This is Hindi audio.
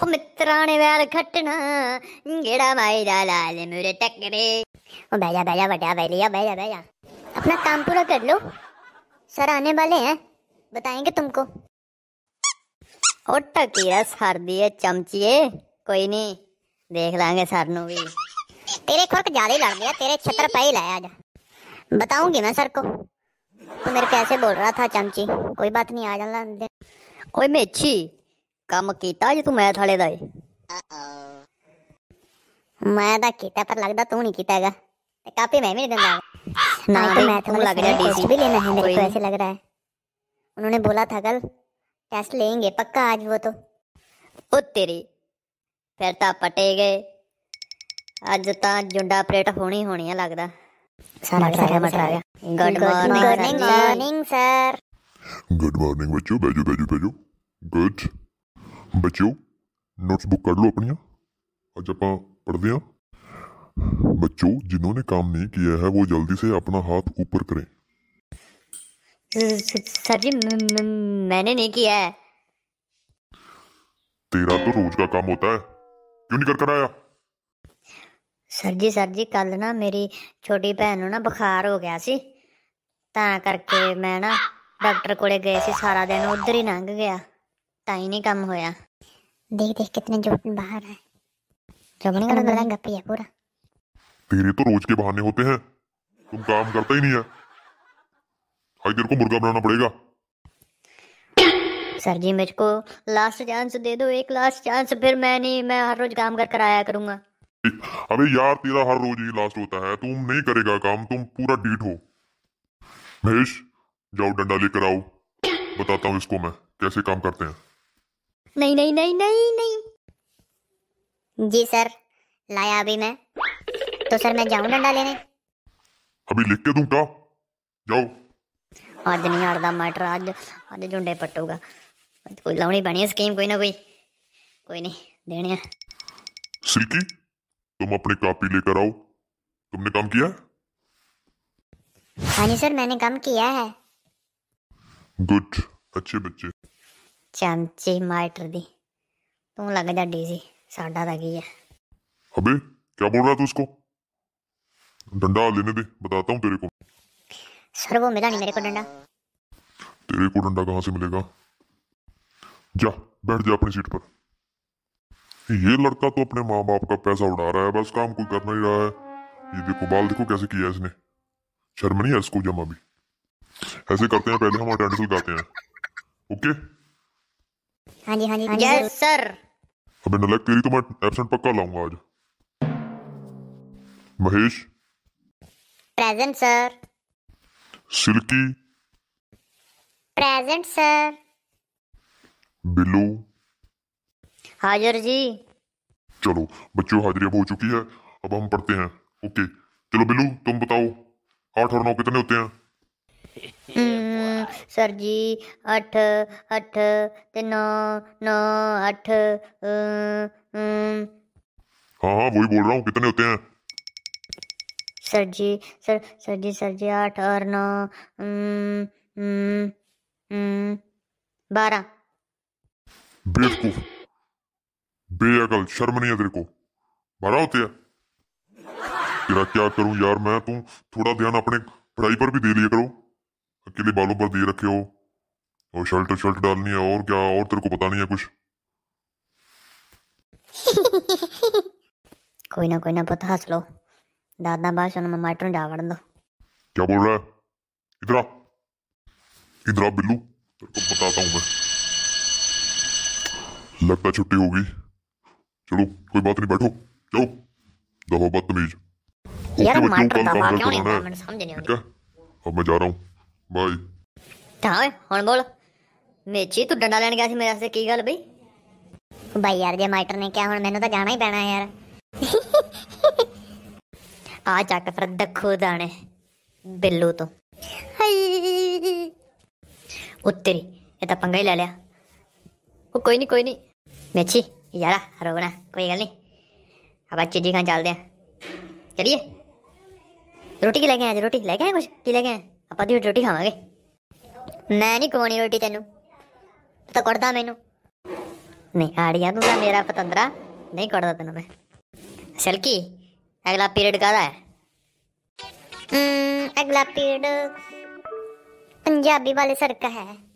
अपना काम पूरा कर लो सर आने वाले हैं बताएंगे तुमको सर दिए चमचिए कोई नहीं देख लांगे सर नु भी तेरे खुरक ज्यादा ही लड़ गया तेरे छत्र पे ही लाया जा बताऊंगी मैं सर को तू मेरे कैसे बोल रहा था चमची कोई बात नहीं आ जाना ओए मेची ਕੰਮ ਕੀਤਾ ਜੇ ਤੂੰ ਮੈਥ ਵਾਲੇ ਦਾ ਏ ਮੈਂ ਤਾਂ ਕੀਤਾ ਪਰ ਲੱਗਦਾ ਤੂੰ ਨਹੀਂ ਕੀਤਾ ਹੈਗਾ ਤੇ ਕਾਪੀ ਮੈਂ ਵੀ ਨਹੀਂ ਦਿੰਦਾ ਨਾ ਤੇ मैथ वाला ਲੱਗ ਰਿਹਾ ਡੀਸੀ ਵੀ ਲੈਣਾ ਹੈ ਮੇਰੇ मेरे ਐਸੇ ਲੱਗ ਰਿਹਾ ਹੈ ਉਹਨਾਂ ਨੇ ਬੋਲਾ ਥਾ ਕੱਲ ਟੈਸਟ ਲੈਣਗੇ ਪੱਕਾ ਅੱਜ ਉਹ ਤੋਂ ਉਹ ਤੇਰੀ ਫਿਰ ਤਾਂ ਪਟੇ ਗਏ ਅੱਜ ਤਾਂ ਜੁੰਡਾ ਪਲੇਟ ਹੋਣੀ ਹੋਣੀ ਆ ਲੱਗਦਾ ਸਾਰਾ ਸਾਰਾ आ ਗਿਆ good morning good morning sir good morning ਬੱਚੋ ਬੈਜੋ ਬੈਜੋ ਬੈਜੋ ਗੁੱਡ बचो ਨੋਟਸ ਬੁੱਕ ਕੱਢ ਲਓ ਆਪਣੀਆਂ ਅੱਜ ਆਪਾਂ पढ़ते हैं बच्चों जिन्होंने काम नहीं किया है वो जल्दी से अपना हाथ ऊपर करें हम्म, सर जी मैंने नहीं किया है तेरा तो रोज का काम होता है क्यों नहीं कर कर आया सर जी सर जी कल ना मेरी छोटी भैन ना बुखार हो गया सी ਤਾਂ ਕਰਕੇ ਮੈਂ ਨਾ ਡਾਕਟਰ ਕੋਲੇ ਗਏ ਸੀ ਸਾਰਾ ਦਿਨ ਉਧਰ ਹੀ ਲੰਘ ਗਿਆ टाइनी कम होया देख देख कितने जोबन बाहर है जोबन का बड़ा गप्पी है पूरा तेरे तो रोज के बहाने होते हैं तुम काम करता ही नहीं है आज तेरे को मुर्गा बनाना पड़ेगा सर जी मेरे को लास्ट चांस दे दो एक लास्ट चांस फिर मैं नहीं मैं हर रोज काम कर कराया करूंगा अबे यार तेरा हर रोज ही लास्ट होता है तुम नहीं करेगा काम तुम पूरा डीट हो महेश जाओ डंडा लेकर आओ बताता हूँ इसको मैं कैसे काम करते हैं नहीं नहीं नहीं नहीं नहीं जी सर लाया अभी मैं तो सर मैं जाऊं डंडा लेने अभी लिख के दूं क्या जाओ ਅੱਜ ਨਹੀਂ ਅੜਦਾ ਮਟਰ आज आज झुंडे ਪੱਟੂਗਾ कोई लाउनी ਬਣੀ है स्कीम कोई ना कोई कोई नहीं देने हैं सिल्की तुम अपनी कॉपी लेकर आओ तुमने काम किया हाँ जी सर मैंने काम किया है गुड अच्छे बच्चे ਚਾਂਚੇ ਮਾਈਟਰ दी तू लग जा डीजी साडा ਤਾਂ की है अबे क्या बोल रहा है तू उसको डंडा लेने दे बताता हूँ तेरे को सर वो मिला नहीं मेरे को डंडा तेरे को डंडा कहाँ से मिलेगा जा बैठ जा अपनी सीट पर ये लड़का तो अपने माँ बाप का पैसा उड़ा रहा है बस काम कोई कर नहीं रहा है ये देखो बाल देखो कैसे किया है इसने शर्म नहीं है इसको जमा भी ऐसे करते हैं पहले हम अटेंडेंस लगाते हैं ओके हाँ जी हाँ जी यस हाँ सर अबे नलक तेरी तो मैं एब्सेंट पक्का लाऊंगा आज Mahesh present sir Silky present sir Billu हाजिर जी चलो बच्चों हाजिरी अब हो चुकी है अब हम पढ़ते हैं ओके चलो बिल्लू तुम बताओ आठ और नौ कितने होते हैं सर जी अठ अठ अठ हाँ हाँ वही बोल रहा हूँ कितने होते हैं sir ji sir sir ji sir ji आठ और नौ बारह बेवकूफ बेअकल शर्म नहीं है तेरे को बारह होते हैं तेरा क्या करूं यार मैं तू थोड़ा ध्यान अपने पढ़ाई पर भी दे लिया करो अकेले बालों पर दे रखे हो और शर्ट शर्ट डालनी है और क्या और तेरे को पता नहीं है कुछ कोई ना कोई ना पता हंस लो दादा बाद बादशाह ने माइटर डावड़ दो क्या बोल रहा है इधर आ इधर आ बिल्लू तेरे को बताता हूँ मैं लगता छुट्टी होगी चलो कोई बात नहीं बैठो चलो दफा बदतमीज यार माइटर दफा काम नहीं मैं समझ ठीक है अब मैं जा रहा हूँ ਬਾਈ ਤਾਂ ਓਏ ਹੁਣ ਬੋਲ ਮੇਚੀ ਤੂੰ ਡੰਡਾ ਲੈਣ ਗਿਆ ਸੀ ਮੇਰੇ ਵਾਸਤੇ ਕੀ ਗੱਲ ਬਈ ਬਾਈ ਯਾਰ ਜੇ ਮਾਈਟਰ ਨੇ ਕਿਹਾ ਹੁਣ ਮੈਨੂੰ ਤਾਂ ਜਾਣਾ ਹੀ ਪੈਣਾ ਯਾਰ ਆ ਚੱਕ ਫਿਰ ਦੱਖੋ ਦਾਣੇ ਬਿੱਲੂ ਤੋਂ ਹਾਈ ਉੱਤਰੀ ਇਹ ਤਾਂ ਪੰਗਾ ਹੀ ਲੈ ਲਿਆ ਉਹ ਕੋਈ ਨਹੀਂ ਕੋਈ ਨਹੀਂ ਮੇਚੀ ਯਾਰਾ ਰੋਣਾ ਕੋਈ ਗੱਲ ਨਹੀਂ अब आज चिड़ी खान चलते हैं चलिए रोटी की लेके आए रोटी लेके आए कुछ की लेके आए ਆਪਾਂ ਦੀ ਰੋਟੀ ਖਾਵਾਂਗੇ ਮੈਂ ਨਹੀਂ ਕੋਣੀ ਰੋਟੀ ਤੈਨੂੰ ਤੂੰ ਤਾਂ ਕੁੱਟਦਾ ਮੈਨੂੰ ਨਹੀਂ ਆੜੀਆਂ ਤੂੰ ਤਾਂ ਮੇਰਾ ਪਤੰਦਰਾ ਨਹੀਂ ਕੜਦਾ ਤੈਨੂੰ ਮੈਂ ਸਲਕੀ ਅਗਲਾ ਪੀਰੀਅਡ ਕਾਦਾ ਹੈ ਅਗਲਾ ਪੀਰੀਅਡ ਪੰਜਾਬੀ ਵਾਲੇ ਸਰਕਾ ਹੈ